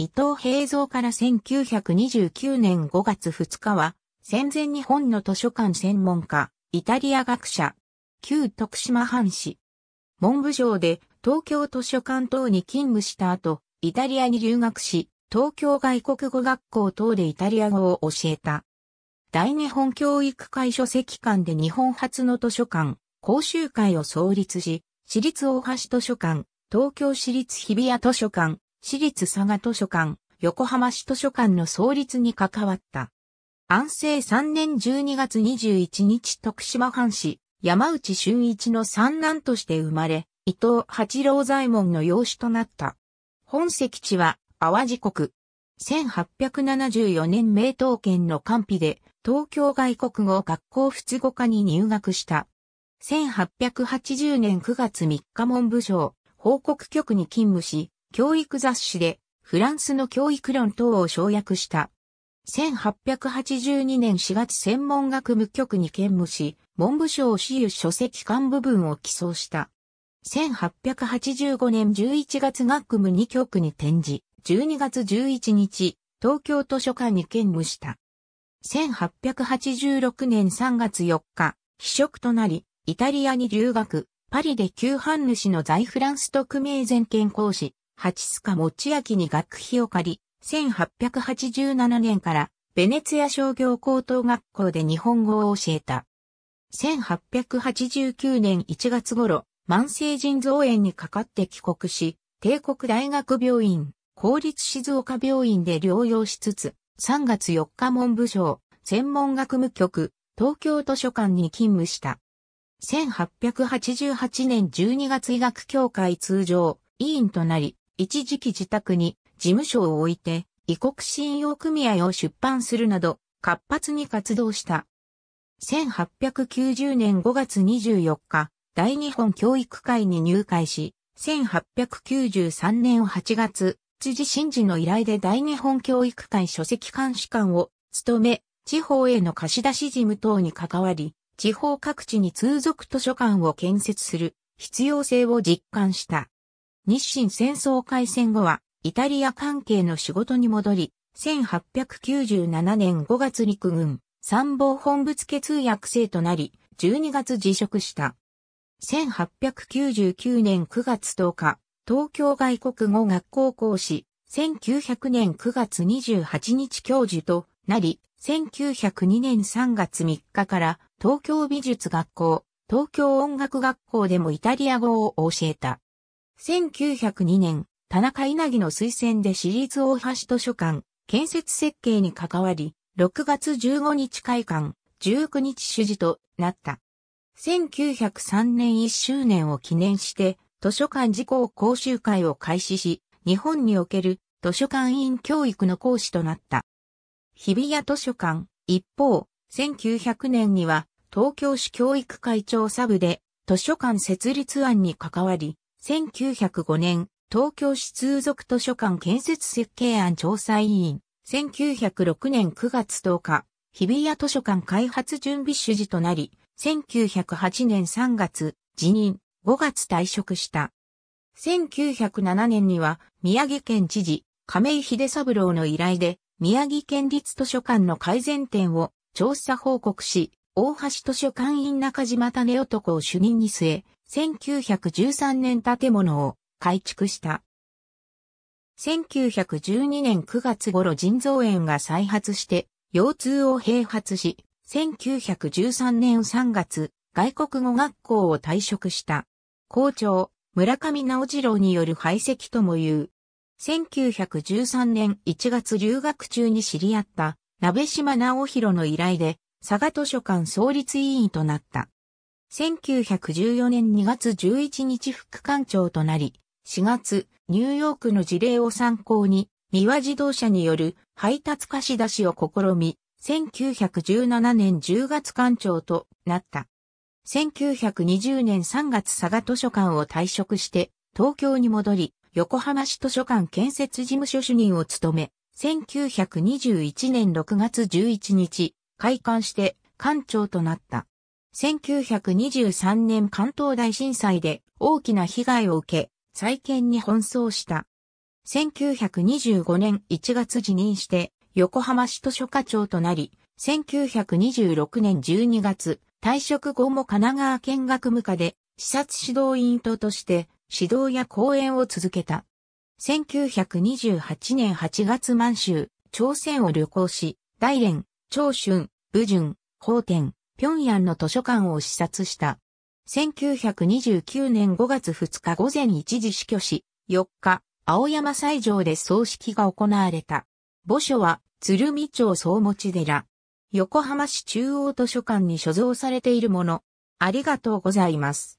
伊藤平蔵から1929年5月2日は、戦前日本の図書館専門家、イタリア学者、旧徳島藩士。文部省で東京図書館等に勤務した後、イタリアに留学し、東京外国語学校等でイタリア語を教えた。大日本教育会書籍館で日本初の図書館、講習会を創立し、私立大橋図書館、東京私立日比谷図書館、私立佐賀図書館、横浜市図書館の創立に関わった。安政3年12月21日徳島藩士、山内俊一の三男として生まれ、伊藤八郎左衛門の養子となった。本籍地は淡路国。1874年名東県の官費で東京外国語学校仏語科に入学した。1880年9月3日文部省報告局に勤務し、教育雑誌でフランスの教育論等を省略した。1882年4月専門学務局に兼務し、文部省私有書籍館部分を寄贈した。1885年11月学務2局に展示、12月11日、東京図書館に兼務した。1886年3月4日、非職となり、イタリアに留学、パリで旧藩主の在フランス特命全権講師、八須賀持明に学費を借り、1887年からベネツヤ商業高等学校で日本語を教えた。1889年1月頃、慢性腎臓炎にかかって帰国し、帝国大学病院、公立静岡病院で療養しつつ、3月4日文部省、専門学務局、東京図書館に勤務した。1888年12月医学協会通常委員となり、一時期自宅に事務所を置いて、異国信用組合を出版するなど、活発に活動した。1890年5月24日、大日本教育会に入会し、1893年8月、辻真嗣の依頼で大日本教育会書籍監視官を務め、地方への貸し出し事務等に関わり、地方各地に通俗図書館を建設する必要性を実感した。日清戦争開戦後は、イタリア関係の仕事に戻り、1897年5月陸軍参謀本部付通訳生となり、12月辞職した。1899年9月10日、東京外国語学校講師、1900年9月28日教授となり、1902年3月3日から東京美術学校、東京音楽学校でもイタリア語を教えた。1902年、田中稲城の推薦で私立大橋図書館、建設設計に関わり、6月15日開館、19日主事となった。1903年1周年を記念して、図書館事項講習会を開始し、日本における図書館員教育の講師となった。日比谷図書館、一方、1900年には東京市教育会長サブで図書館設立案に関わり、1905年、東京市通俗図書館建設設計案調査委員、1906年9月10日、日比谷図書館開発準備主事となり、1908年3月、辞任、5月退職した。1907年には、宮城県知事、亀井秀三郎の依頼で、宮城県立図書館の改善点を調査報告し、大橋図書館員中島種男を主任に据え、1913年建物を改築した。1912年9月頃腎臓炎が再発して、腰痛を併発し、1913年3月、外国語学校を退職した。校長、村上直次郎による排斥とも言う。1913年1月留学中に知り合った、鍋島直弘の依頼で、佐賀図書館創立委員となった。1914年2月11日副館長となり、4月、ニューヨークの事例を参考に、三輪自動車による配達貸し出しを試み、1917年10月館長となった。1920年3月佐賀図書館を退職して、東京に戻り、横浜市図書館建設事務所主任を務め、1921年6月11日、開館して館長となった。1923年関東大震災で大きな被害を受け、再建に奔走した。1925年1月辞任して横浜市図書課長となり、1926年12月、退職後も神奈川県学務課で視察指導員等として指導や講演を続けた。1928年8月満州、朝鮮を旅行し、大連、長春、武順、法典、平壌の図書館を視察した。1929年5月2日午前1時死去し、4日、青山斎場で葬式が行われた。墓所は、鶴見町総持寺。横浜市中央図書館に所蔵されているもの。ありがとうございます。